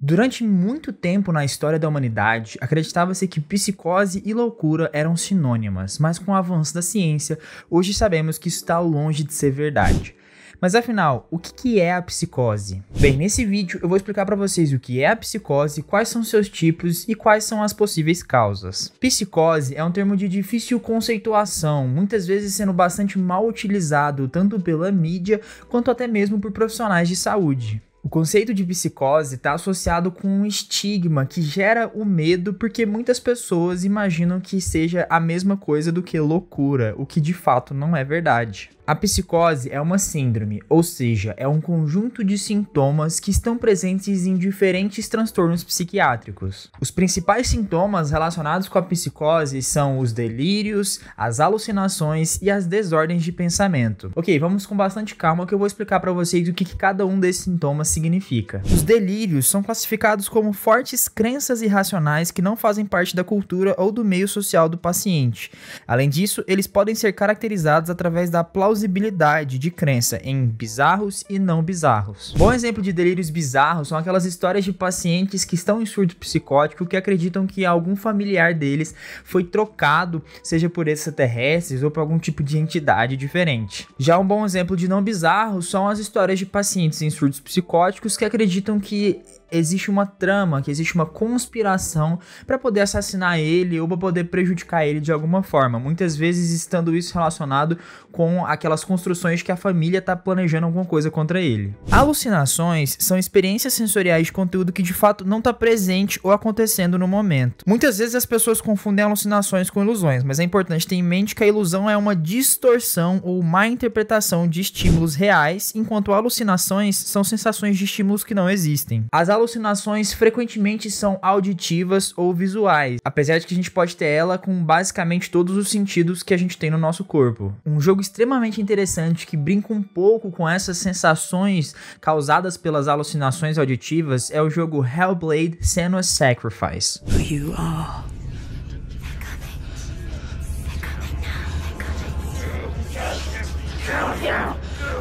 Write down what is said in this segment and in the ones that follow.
Durante muito tempo na história da humanidade, acreditava-se que psicose e loucura eram sinônimas, mas com o avanço da ciência, hoje sabemos que isso está longe de ser verdade. Mas afinal, o que é a psicose? Bem, nesse vídeo eu vou explicar para vocês o que é a psicose, quais são seus tipos e quais são as possíveis causas. Psicose é um termo de difícil conceituação, muitas vezes sendo bastante mal utilizado tanto pela mídia quanto até mesmo por profissionais de saúde. O conceito de psicose está associado com um estigma que gera o medo porque muitas pessoas imaginam que seja a mesma coisa do que loucura, o que de fato não é verdade. A psicose é uma síndrome, ou seja, é um conjunto de sintomas que estão presentes em diferentes transtornos psiquiátricos. Os principais sintomas relacionados com a psicose são os delírios, as alucinações e as desordens de pensamento. Ok, vamos com bastante calma que eu vou explicar para vocês o que, que cada um desses sintomas significa. Os delírios são classificados como fortes crenças irracionais que não fazem parte da cultura ou do meio social do paciente. Além disso, eles podem ser caracterizados através da plausibilidade de crença em bizarros e não bizarros. Bom exemplo de delírios bizarros são aquelas histórias de pacientes que estão em surto psicótico que acreditam que algum familiar deles foi trocado, seja por extraterrestres ou por algum tipo de entidade diferente. Já um bom exemplo de não bizarro são as histórias de pacientes em surtos psicóticos psicóticos que acreditam que existe uma trama, que existe uma conspiração para poder assassinar ele ou para poder prejudicar ele de alguma forma. Muitas vezes estando isso relacionado com aquelas construções que a família está planejando alguma coisa contra ele. Alucinações são experiências sensoriais de conteúdo que de fato não está presente ou acontecendo no momento. Muitas vezes as pessoas confundem alucinações com ilusões, mas é importante ter em mente que a ilusão é uma distorção ou má interpretação de estímulos reais, enquanto alucinações são sensações de estímulos que não existem. As alucinações frequentemente são auditivas ou visuais, apesar de que a gente pode ter ela com basicamente todos os sentidos que a gente tem no nosso corpo. Um jogo extremamente interessante que brinca um pouco com essas sensações causadas pelas alucinações auditivas é o jogo Hellblade Senua's Sacrifice. You are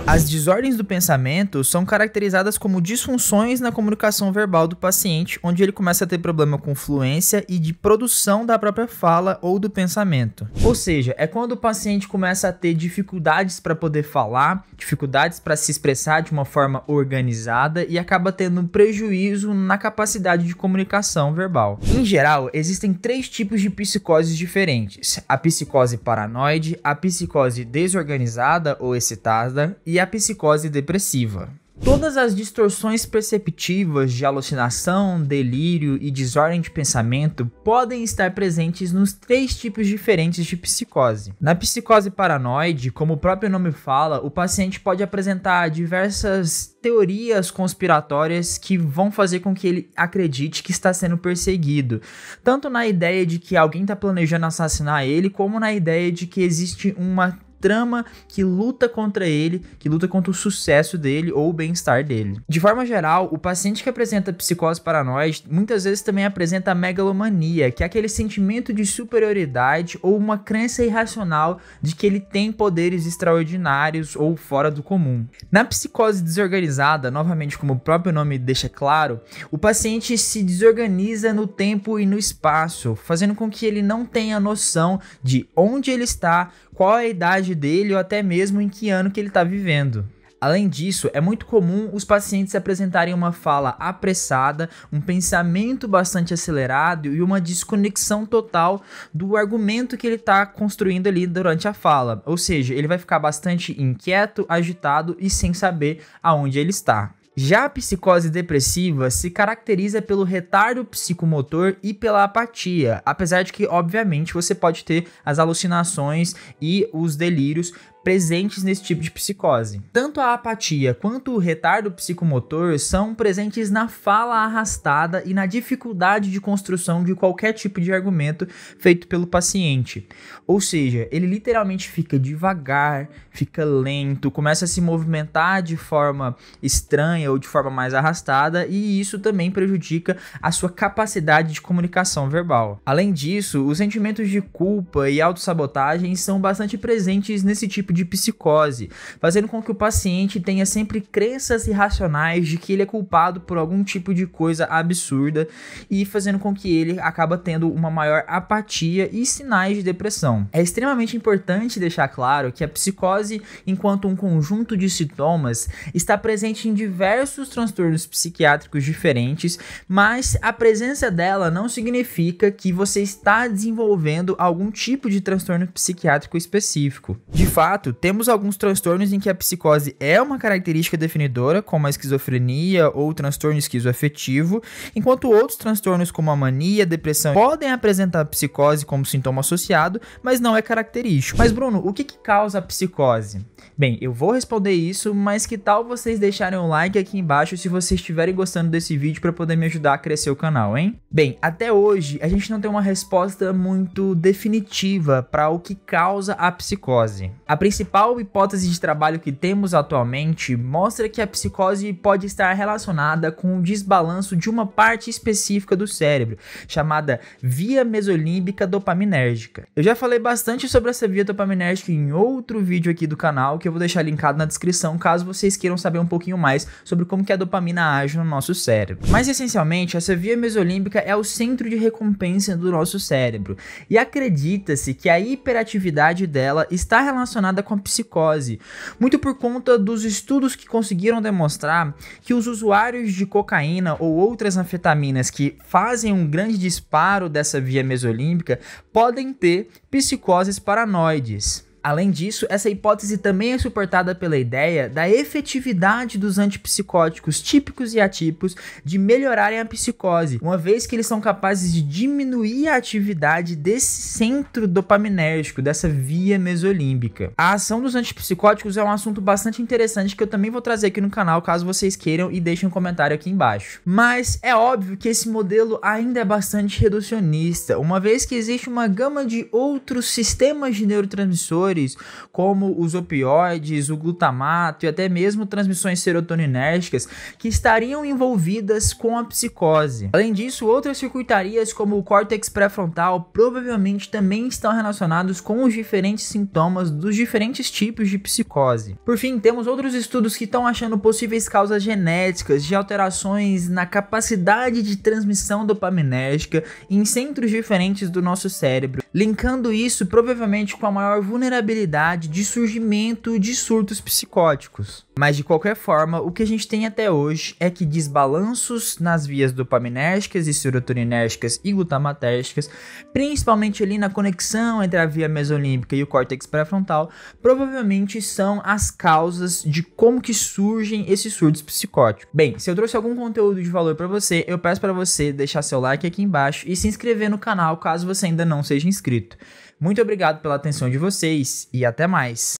As desordens do pensamento são caracterizadas como disfunções na comunicação verbal do paciente, onde ele começa a ter problema com fluência e de produção da própria fala ou do pensamento. Ou seja, é quando o paciente começa a ter dificuldades para poder falar, dificuldades para se expressar de uma forma organizada e acaba tendo um prejuízo na capacidade de comunicação verbal. Em geral, existem três tipos de psicoses diferentes: a psicose paranoide, a psicose desorganizada ou excitada e a psicose depressiva. Todas as distorções perceptivas de alucinação, delírio e desordem de pensamento podem estar presentes nos três tipos diferentes de psicose. Na psicose paranoide, como o próprio nome fala, o paciente pode apresentar diversas teorias conspiratórias que vão fazer com que ele acredite que está sendo perseguido, tanto na ideia de que alguém está planejando assassinar ele, como na ideia de que existe uma trama que luta contra ele, que luta contra o sucesso dele ou o bem-estar dele. De forma geral, o paciente que apresenta psicose paranoide muitas vezes também apresenta megalomania, que é aquele sentimento de superioridade ou uma crença irracional de que ele tem poderes extraordinários ou fora do comum. Na psicose desorganizada, novamente como o próprio nome deixa claro, o paciente se desorganiza no tempo e no espaço, fazendo com que ele não tenha noção de onde ele está, qual a idade dele ou até mesmo em que ano que ele está vivendo. Além disso, é muito comum os pacientes apresentarem uma fala apressada, um pensamento bastante acelerado e uma desconexão total do argumento que ele está construindo ali durante a fala. Ou seja, ele vai ficar bastante inquieto, agitado e sem saber aonde ele está. Já a psicose depressiva se caracteriza pelo retardo psicomotor e pela apatia, apesar de que, obviamente, você pode ter as alucinações e os delírios, presentes nesse tipo de psicose. Tanto a apatia quanto o retardo psicomotor são presentes na fala arrastada e na dificuldade de construção de qualquer tipo de argumento feito pelo paciente. Ou seja, ele literalmente fica devagar, fica lento, começa a se movimentar de forma estranha ou de forma mais arrastada, e isso também prejudica a sua capacidade de comunicação verbal. Além disso, os sentimentos de culpa e autossabotagem são bastante presentes nesse tipo de de psicose, fazendo com que o paciente tenha sempre crenças irracionais de que ele é culpado por algum tipo de coisa absurda e fazendo com que ele acaba tendo uma maior apatia e sinais de depressão. É extremamente importante deixar claro que a psicose, enquanto um conjunto de sintomas, está presente em diversos transtornos psiquiátricos diferentes, mas a presença dela não significa que você está desenvolvendo algum tipo de transtorno psiquiátrico específico. De fato, temos alguns transtornos em que a psicose é uma característica definidora, como a esquizofrenia ou o transtorno esquizoafetivo, enquanto outros transtornos, como a mania, depressão, podem apresentar psicose como sintoma associado, mas não é característico. Mas, Bruno, o que, que causa a psicose? Bem, eu vou responder isso, mas que tal vocês deixarem um like aqui embaixo se vocês estiverem gostando desse vídeo para poder me ajudar a crescer o canal, hein? Bem, até hoje a gente não tem uma resposta muito definitiva para o que causa a psicose. A principal hipótese de trabalho que temos atualmente mostra que a psicose pode estar relacionada com o desbalanço de uma parte específica do cérebro, chamada via mesolímbica dopaminérgica. Eu já falei bastante sobre essa via dopaminérgica em outro vídeo aqui do canal, que eu vou deixar linkado na descrição caso vocês queiram saber um pouquinho mais sobre como que a dopamina age no nosso cérebro. Mas essencialmente, essa via mesolímbica é o centro de recompensa do nosso cérebro, e acredita-se que a hiperatividade dela está relacionada relacionada com a psicose, muito por conta dos estudos que conseguiram demonstrar que os usuários de cocaína ou outras anfetaminas que fazem um grande disparo dessa via mesolímbica podem ter psicoses paranoides. Além disso, essa hipótese também é suportada pela ideia da efetividade dos antipsicóticos típicos e atípicos de melhorarem a psicose, uma vez que eles são capazes de diminuir a atividade desse centro dopaminérgico, dessa via mesolímbica. A ação dos antipsicóticos é um assunto bastante interessante que eu também vou trazer aqui no canal caso vocês queiram e deixem um comentário aqui embaixo. Mas é óbvio que esse modelo ainda é bastante reducionista, uma vez que existe uma gama de outros sistemas de neurotransmissores como os opioides, o glutamato e até mesmo transmissões serotoninérgicas que estariam envolvidas com a psicose. Além disso, outras circuitarias como o córtex pré-frontal provavelmente também estão relacionados com os diferentes sintomas dos diferentes tipos de psicose. Por fim, temos outros estudos que estão achando possíveis causas genéticas de alterações na capacidade de transmissão dopaminérgica em centros diferentes do nosso cérebro, linkando isso provavelmente com a maior vulnerabilidade vulnerabilidade de surgimento de surtos psicóticos. Mas de qualquer forma, o que a gente tem até hoje é que desbalanços nas vias dopaminérgicas e serotoninérgicas e glutamatérgicas, principalmente ali na conexão entre a via mesolímbica e o córtex pré-frontal, provavelmente são as causas de como que surgem esses surtos psicóticos. Bem, se eu trouxe algum conteúdo de valor para você, eu peço para você deixar seu like aqui embaixo e se inscrever no canal caso você ainda não seja inscrito. Muito obrigado pela atenção de vocês e até mais.